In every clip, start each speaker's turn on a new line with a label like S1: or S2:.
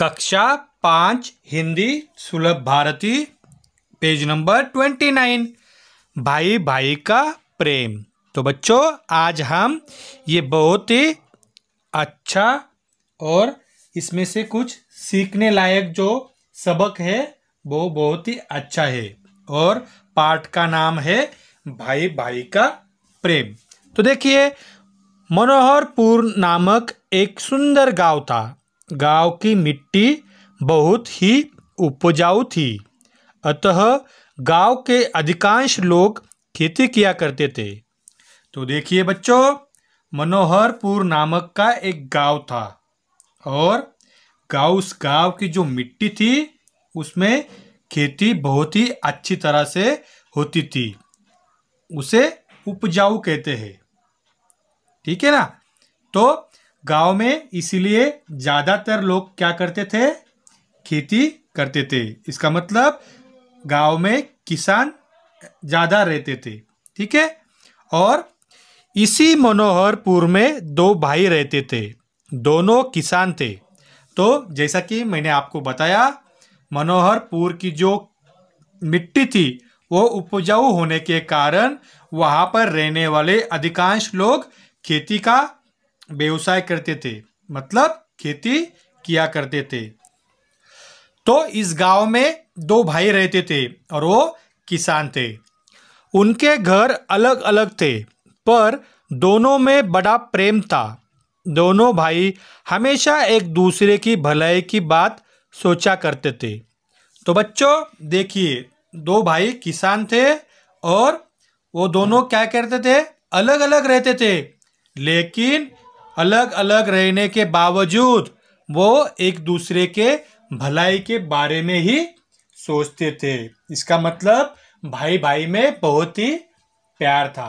S1: कक्षा पाँच Hindi Sulabh Bharati page number twenty nine भाई भाई का प्रेम तो बच्चों आज हम ये बहुत ही अच्छा और इसमें से कुछ सीखने लायक जो सबक है वो बहुत ही अच्छा है और पाठ का नाम है भाई भाई का प्रेम तो देखिए मनोहरपुर नामक एक सुंदर गांव था गांव की मिट्टी बहुत ही उपजाऊ थी अतः गांव के अधिकांश लोग खेती किया करते थे तो देखिए बच्चों मनोहरपुर नामक का एक गांव था और गांव उस गांव की जो मिट्टी थी उसमें खेती बहुत ही अच्छी तरह से होती थी उसे उपजाऊ कहते हैं ठीक है ना तो गांव में इसीलिए ज़्यादातर लोग क्या करते थे खेती करते थे इसका मतलब गांव में किसान ज़्यादा रहते थे ठीक है और इसी मनोहरपुर में दो भाई रहते थे दोनों किसान थे तो जैसा कि मैंने आपको बताया मनोहरपुर की जो मिट्टी थी वो उपजाऊ होने के कारण वहाँ पर रहने वाले अधिकांश लोग खेती का व्यवसाय करते थे मतलब खेती किया करते थे तो इस गांव में दो भाई रहते थे और वो किसान थे उनके घर अलग अलग थे पर दोनों में बड़ा प्रेम था दोनों भाई हमेशा एक दूसरे की भलाई की बात सोचा करते थे तो बच्चों देखिए दो भाई किसान थे और वो दोनों क्या करते थे अलग अलग रहते थे लेकिन अलग अलग रहने के बावजूद वो एक दूसरे के भलाई के बारे में ही सोचते थे इसका मतलब भाई भाई में बहुत ही प्यार था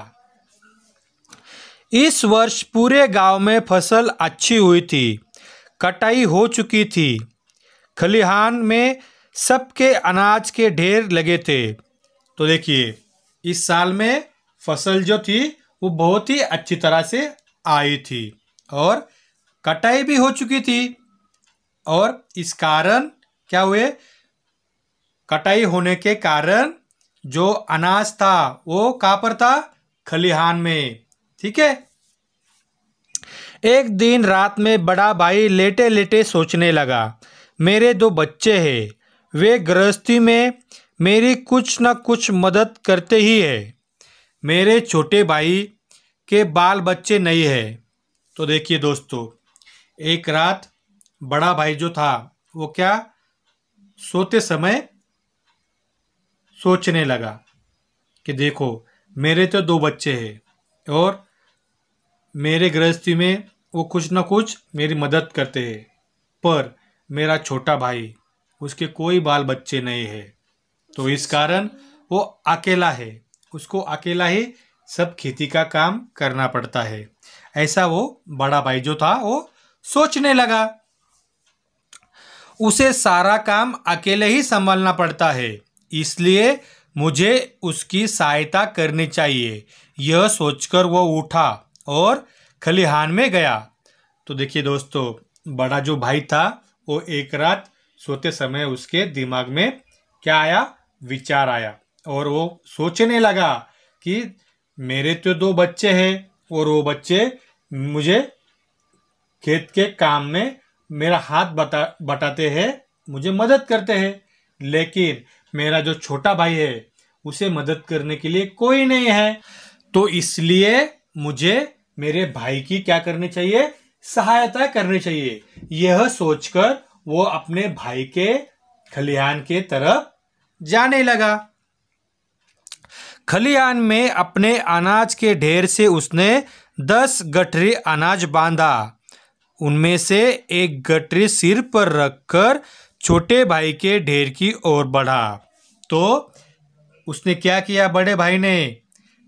S1: इस वर्ष पूरे गांव में फसल अच्छी हुई थी कटाई हो चुकी थी खलिहान में सबके अनाज के ढेर लगे थे तो देखिए इस साल में फसल जो थी वो बहुत ही अच्छी तरह से आई थी और कटाई भी हो चुकी थी और इस कारण क्या हुए कटाई होने के कारण जो अनाज था वो कहाँ पर था खलिहान में ठीक है एक दिन रात में बड़ा भाई लेटे लेटे सोचने लगा मेरे दो बच्चे हैं वे गृहस्थी में मेरी कुछ न कुछ मदद करते ही है मेरे छोटे भाई के बाल बच्चे नहीं है तो देखिए दोस्तों एक रात बड़ा भाई जो था वो क्या सोते समय सोचने लगा कि देखो मेरे तो दो बच्चे हैं और मेरे गृहस्थी में वो कुछ ना कुछ मेरी मदद करते हैं पर मेरा छोटा भाई उसके कोई बाल बच्चे नहीं है तो इस कारण वो अकेला है उसको अकेला ही सब खेती का काम करना पड़ता है ऐसा वो बड़ा भाई जो था वो सोचने लगा उसे सारा काम अकेले ही संभालना पड़ता है इसलिए मुझे उसकी सहायता करनी चाहिए यह सोचकर वो उठा और खलिहान में गया तो देखिए दोस्तों बड़ा जो भाई था वो एक रात सोते समय उसके दिमाग में क्या आया विचार आया और वो सोचने लगा कि मेरे तो दो बच्चे हैं और वो बच्चे मुझे खेत के काम में मेरा हाथ बता बटाते हैं मुझे मदद करते हैं लेकिन मेरा जो छोटा भाई है उसे मदद करने के लिए कोई नहीं है तो इसलिए मुझे मेरे भाई की क्या करनी चाहिए सहायता करनी चाहिए यह सोचकर वो अपने भाई के खलिहान के तरफ जाने लगा खलियान में अपने अनाज के ढेर से उसने दस गठरी अनाज बांधा उनमें से एक गठरी सिर पर रखकर छोटे भाई के ढेर की ओर बढ़ा तो उसने क्या किया बड़े भाई ने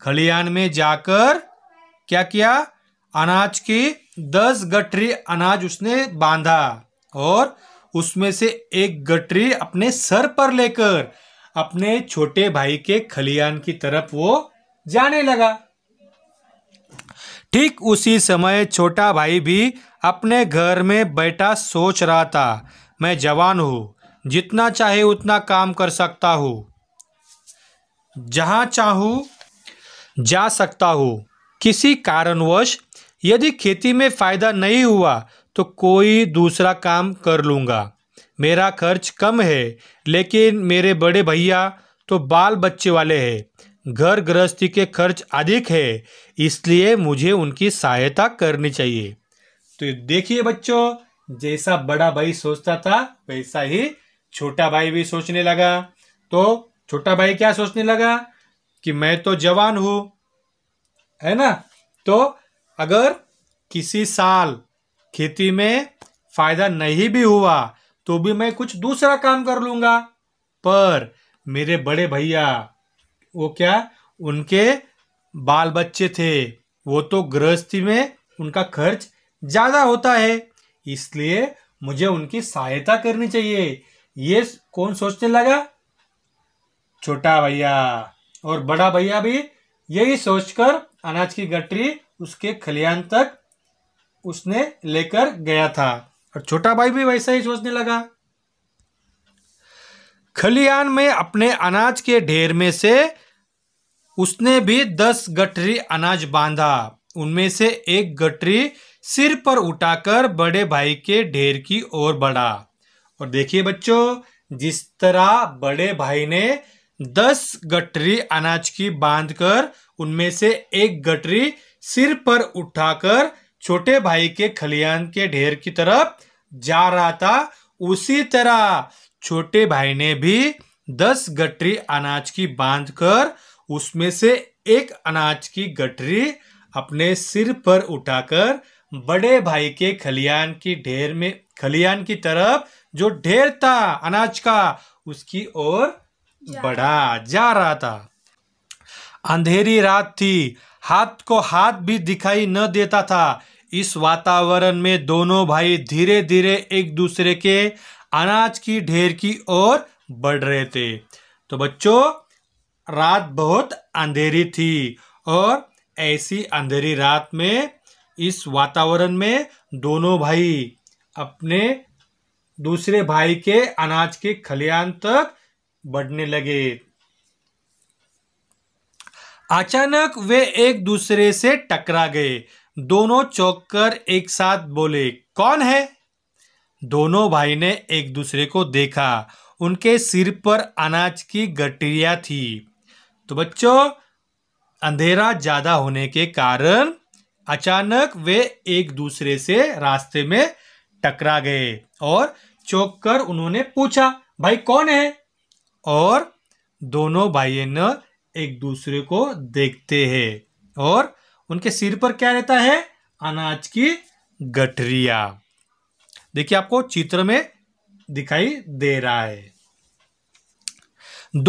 S1: खलियान में जाकर क्या किया अनाज की दस गठरी अनाज उसने बांधा और उसमें से एक गठरी अपने सर पर लेकर अपने छोटे भाई के खलियान की तरफ वो जाने लगा ठीक उसी समय छोटा भाई भी अपने घर में बैठा सोच रहा था मैं जवान हूँ जितना चाहे उतना काम कर सकता हूँ जहाँ चाहूँ जा सकता हूँ किसी कारणवश यदि खेती में फ़ायदा नहीं हुआ तो कोई दूसरा काम कर लूँगा मेरा खर्च कम है लेकिन मेरे बड़े भैया तो बाल बच्चे वाले हैं घर गृहस्थी के खर्च अधिक है इसलिए मुझे उनकी सहायता करनी चाहिए तो देखिए बच्चों जैसा बड़ा भाई सोचता था वैसा ही छोटा भाई भी सोचने लगा तो छोटा भाई क्या सोचने लगा कि मैं तो जवान हूं है ना तो अगर किसी साल खेती में फायदा नहीं भी हुआ तो भी मैं कुछ दूसरा काम कर लूंगा पर मेरे बड़े भैया वो क्या उनके बाल बच्चे थे वो तो गृहस्थी में उनका खर्च ज़्यादा होता है इसलिए मुझे उनकी सहायता करनी चाहिए ये कौन सोचने लगा छोटा भैया और बड़ा भैया भी यही सोचकर अनाज की गटरी उसके खलियान तक उसने लेकर गया था और छोटा भाई भी वैसा ही सोचने लगा खलियान में अपने अनाज के ढेर में से उसने भी दस गठरी अनाज बांधा उनमें से एक गठरी सिर पर उठाकर बड़े भाई के ढेर की ओर बढ़ा और देखिए बच्चों जिस तरह बड़े भाई ने दस गठरी अनाज की बांधकर उनमें से एक गठरी सिर पर उठाकर छोटे भाई के खलियान के ढेर की तरफ जा रहा था उसी तरह छोटे भाई ने भी दस गटरी अनाज की बांध कर उसमें से एक अनाज की गटरी अपने सिर पर उठाकर बड़े भाई के खलियान की ढेर में खलियान की तरफ जो ढेर था अनाज का उसकी ओर बढ़ा जा रहा था अंधेरी रात थी हाथ को हाथ भी दिखाई न देता था इस वातावरण में दोनों भाई धीरे धीरे एक दूसरे के अनाज की ढेर की ओर बढ़ रहे थे तो बच्चों रात बहुत अंधेरी थी और ऐसी अंधेरी रात में इस वातावरण में दोनों भाई अपने दूसरे भाई के अनाज के खलियान तक बढ़ने लगे अचानक वे एक दूसरे से टकरा गए दोनों चौक कर एक साथ बोले कौन है दोनों भाई ने एक दूसरे को देखा उनके सिर पर अनाज की गटरिया थी तो बच्चों अंधेरा ज़्यादा होने के कारण अचानक वे एक दूसरे से रास्ते में टकरा गए और चौक कर उन्होंने पूछा भाई कौन है और दोनों भाइयों ने एक दूसरे को देखते हैं और उनके सिर पर क्या रहता है अनाज की गठरिया देखिए आपको चित्र में दिखाई दे रहा है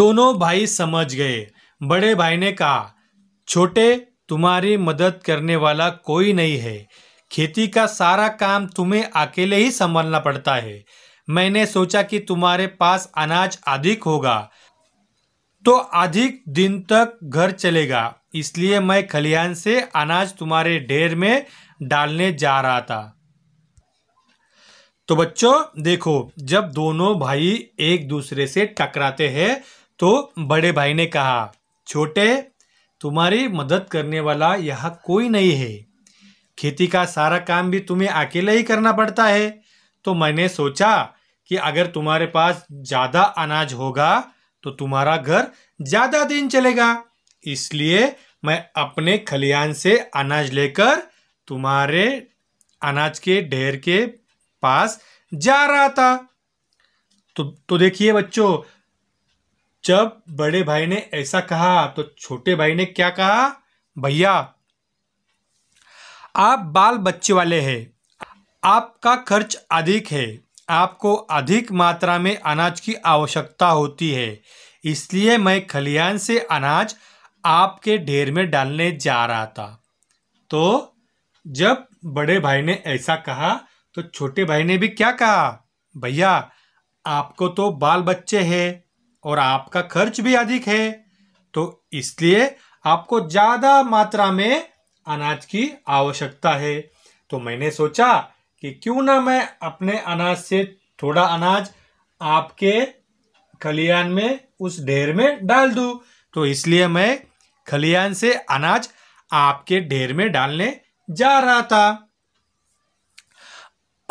S1: दोनों भाई समझ गए बड़े भाई ने कहा छोटे तुम्हारी मदद करने वाला कोई नहीं है खेती का सारा काम तुम्हें अकेले ही संभालना पड़ता है मैंने सोचा कि तुम्हारे पास अनाज अधिक होगा तो अधिक दिन तक घर चलेगा इसलिए मैं खलिहान से अनाज तुम्हारे ढेर में डालने जा रहा था तो बच्चों देखो जब दोनों भाई एक दूसरे से टकराते हैं तो बड़े भाई ने कहा छोटे तुम्हारी मदद करने वाला यह कोई नहीं है खेती का सारा काम भी तुम्हें अकेले ही करना पड़ता है तो मैंने सोचा कि अगर तुम्हारे पास ज़्यादा अनाज होगा तो तुम्हारा घर ज्यादा दिन चलेगा इसलिए मैं अपने खलिहान से अनाज लेकर तुम्हारे अनाज के ढेर के पास जा रहा था तो तो देखिए बच्चों जब बड़े भाई ने ऐसा कहा तो छोटे भाई ने क्या कहा भैया आप बाल बच्चे वाले हैं आपका खर्च अधिक है आपको अधिक मात्रा में अनाज की आवश्यकता होती है इसलिए मैं खलिहान से अनाज आपके ढेर में डालने जा रहा था तो जब बड़े भाई ने ऐसा कहा तो छोटे भाई ने भी क्या कहा भैया आपको तो बाल बच्चे हैं और आपका खर्च भी अधिक है तो इसलिए आपको ज़्यादा मात्रा में अनाज की आवश्यकता है तो मैंने सोचा कि क्यों ना मैं अपने अनाज से थोड़ा अनाज आपके खलियान में उस ढेर में डाल दूं तो इसलिए मैं खलियान से अनाज आपके ढेर में डालने जा रहा था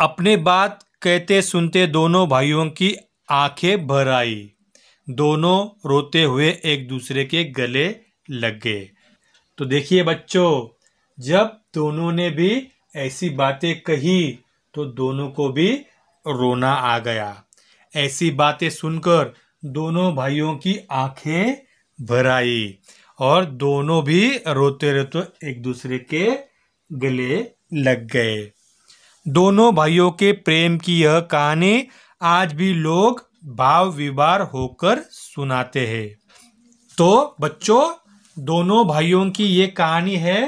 S1: अपने बात कहते सुनते दोनों भाइयों की आंखें भर आई दोनों रोते हुए एक दूसरे के गले लग गए तो देखिए बच्चों जब दोनों ने भी ऐसी बातें कही तो दोनों को भी रोना आ गया ऐसी बातें सुनकर दोनों भाइयों की आंखें भर आई और दोनों भी रोते रोते एक दूसरे के गले लग गए दोनों भाइयों के प्रेम की यह कहानी आज भी लोग भाव विवार होकर सुनाते हैं तो बच्चों दोनों भाइयों की ये कहानी है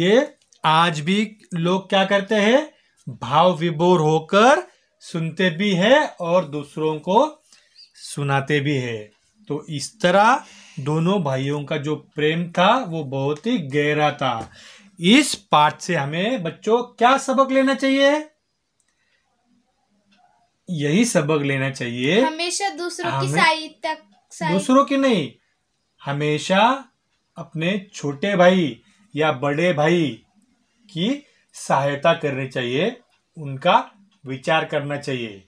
S1: ये आज भी लोग क्या करते हैं भाव विभोर होकर सुनते भी है और दूसरों को सुनाते भी है तो इस तरह दोनों भाइयों का जो प्रेम था वो बहुत ही गहरा था इस पाठ से हमें बच्चों क्या सबक लेना चाहिए यही सबक लेना चाहिए हमेशा दूसरों हमें, की सहायता दूसरों की नहीं हमेशा अपने छोटे भाई या बड़े भाई की सहायता करनी चाहिए उनका विचार करना चाहिए